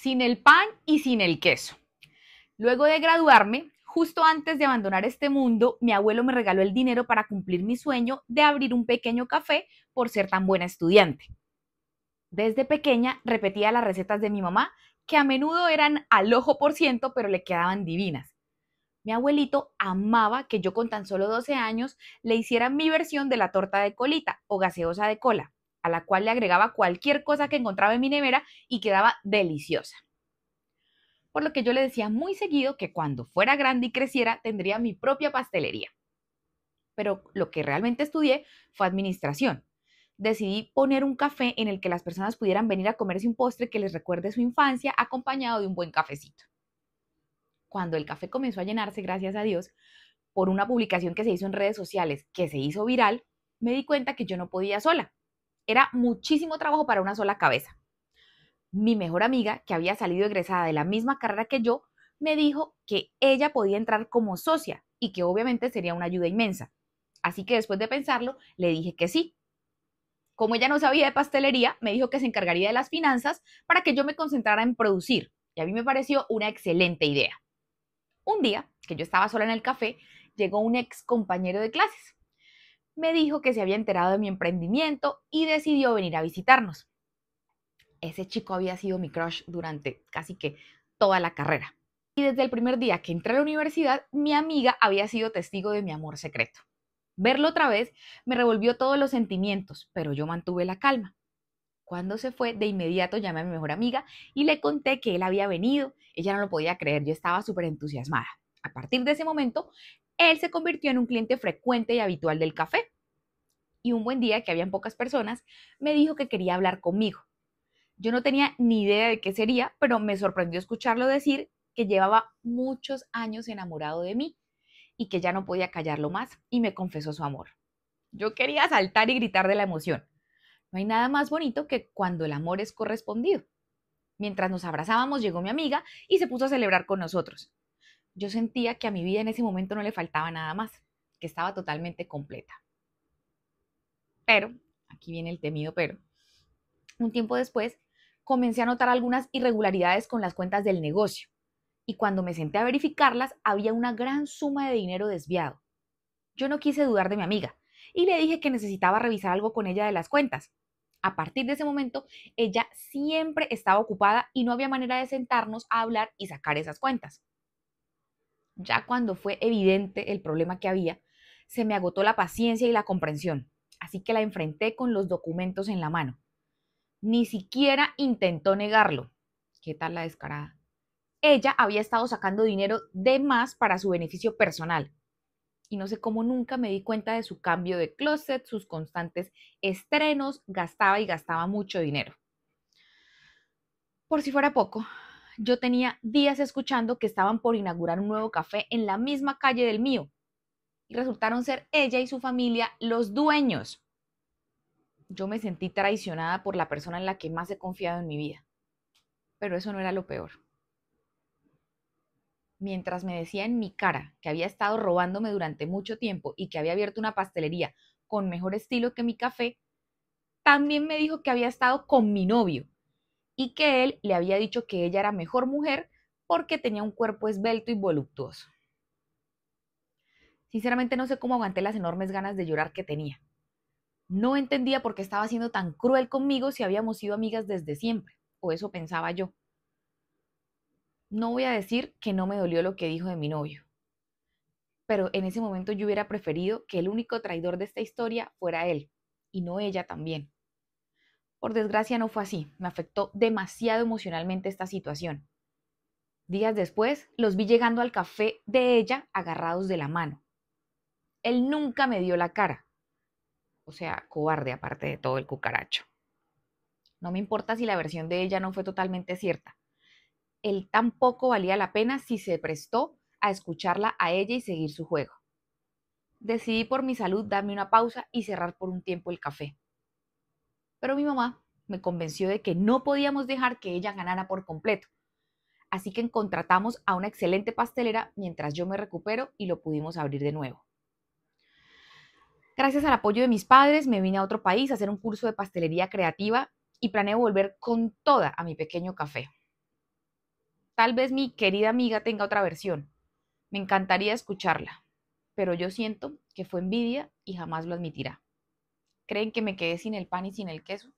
sin el pan y sin el queso. Luego de graduarme, justo antes de abandonar este mundo, mi abuelo me regaló el dinero para cumplir mi sueño de abrir un pequeño café por ser tan buena estudiante. Desde pequeña repetía las recetas de mi mamá, que a menudo eran al ojo por ciento, pero le quedaban divinas. Mi abuelito amaba que yo con tan solo 12 años le hiciera mi versión de la torta de colita o gaseosa de cola la cual le agregaba cualquier cosa que encontraba en mi nevera y quedaba deliciosa. Por lo que yo le decía muy seguido que cuando fuera grande y creciera tendría mi propia pastelería. Pero lo que realmente estudié fue administración. Decidí poner un café en el que las personas pudieran venir a comerse un postre que les recuerde su infancia acompañado de un buen cafecito. Cuando el café comenzó a llenarse, gracias a Dios, por una publicación que se hizo en redes sociales, que se hizo viral, me di cuenta que yo no podía sola, era muchísimo trabajo para una sola cabeza. Mi mejor amiga, que había salido egresada de la misma carrera que yo, me dijo que ella podía entrar como socia y que obviamente sería una ayuda inmensa. Así que después de pensarlo, le dije que sí. Como ella no sabía de pastelería, me dijo que se encargaría de las finanzas para que yo me concentrara en producir. Y a mí me pareció una excelente idea. Un día, que yo estaba sola en el café, llegó un ex compañero de clases me dijo que se había enterado de mi emprendimiento y decidió venir a visitarnos. Ese chico había sido mi crush durante casi que toda la carrera. Y desde el primer día que entré a la universidad, mi amiga había sido testigo de mi amor secreto. Verlo otra vez me revolvió todos los sentimientos, pero yo mantuve la calma. Cuando se fue, de inmediato llamé a mi mejor amiga y le conté que él había venido. Ella no lo podía creer, yo estaba súper entusiasmada. A partir de ese momento, él se convirtió en un cliente frecuente y habitual del café. Y un buen día, que habían pocas personas, me dijo que quería hablar conmigo. Yo no tenía ni idea de qué sería, pero me sorprendió escucharlo decir que llevaba muchos años enamorado de mí y que ya no podía callarlo más y me confesó su amor. Yo quería saltar y gritar de la emoción. No hay nada más bonito que cuando el amor es correspondido. Mientras nos abrazábamos, llegó mi amiga y se puso a celebrar con nosotros yo sentía que a mi vida en ese momento no le faltaba nada más, que estaba totalmente completa. Pero, aquí viene el temido pero, un tiempo después comencé a notar algunas irregularidades con las cuentas del negocio y cuando me senté a verificarlas había una gran suma de dinero desviado. Yo no quise dudar de mi amiga y le dije que necesitaba revisar algo con ella de las cuentas. A partir de ese momento, ella siempre estaba ocupada y no había manera de sentarnos a hablar y sacar esas cuentas ya cuando fue evidente el problema que había, se me agotó la paciencia y la comprensión, así que la enfrenté con los documentos en la mano. Ni siquiera intentó negarlo. ¿Qué tal la descarada? Ella había estado sacando dinero de más para su beneficio personal. Y no sé cómo nunca me di cuenta de su cambio de closet, sus constantes estrenos, gastaba y gastaba mucho dinero. Por si fuera poco, yo tenía días escuchando que estaban por inaugurar un nuevo café en la misma calle del mío. Y resultaron ser ella y su familia los dueños. Yo me sentí traicionada por la persona en la que más he confiado en mi vida. Pero eso no era lo peor. Mientras me decía en mi cara que había estado robándome durante mucho tiempo y que había abierto una pastelería con mejor estilo que mi café, también me dijo que había estado con mi novio y que él le había dicho que ella era mejor mujer porque tenía un cuerpo esbelto y voluptuoso. Sinceramente no sé cómo aguanté las enormes ganas de llorar que tenía. No entendía por qué estaba siendo tan cruel conmigo si habíamos sido amigas desde siempre, o eso pensaba yo. No voy a decir que no me dolió lo que dijo de mi novio, pero en ese momento yo hubiera preferido que el único traidor de esta historia fuera él, y no ella también. Por desgracia no fue así, me afectó demasiado emocionalmente esta situación. Días después, los vi llegando al café de ella agarrados de la mano. Él nunca me dio la cara. O sea, cobarde aparte de todo el cucaracho. No me importa si la versión de ella no fue totalmente cierta. Él tampoco valía la pena si se prestó a escucharla a ella y seguir su juego. Decidí por mi salud darme una pausa y cerrar por un tiempo el café. Pero mi mamá me convenció de que no podíamos dejar que ella ganara por completo. Así que contratamos a una excelente pastelera mientras yo me recupero y lo pudimos abrir de nuevo. Gracias al apoyo de mis padres me vine a otro país a hacer un curso de pastelería creativa y planeo volver con toda a mi pequeño café. Tal vez mi querida amiga tenga otra versión. Me encantaría escucharla, pero yo siento que fue envidia y jamás lo admitirá creen que me quedé sin el pan y sin el queso.